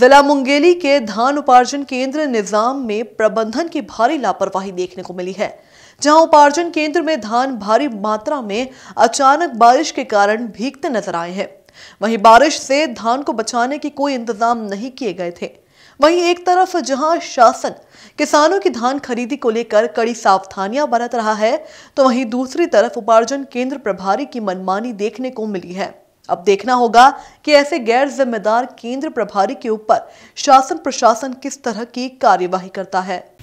जिला मुंगेली के धान उपार्जन केंद्र निजाम में प्रबंधन की भारी लापरवाही देखने को मिली है जहां उपार्जन केंद्र में धान भारी मात्रा में अचानक बारिश के कारण भीगते नजर आए हैं वहीं बारिश से धान को बचाने की कोई इंतजाम नहीं किए गए थे वहीं एक तरफ जहां शासन किसानों की धान खरीदी को लेकर कड़ी सावधानियां बरत रहा है तो वहीं दूसरी तरफ उपार्जन केंद्र प्रभारी की मनमानी देखने को मिली है अब देखना होगा कि ऐसे गैर जिम्मेदार केंद्र प्रभारी के ऊपर शासन प्रशासन किस तरह की कार्यवाही करता है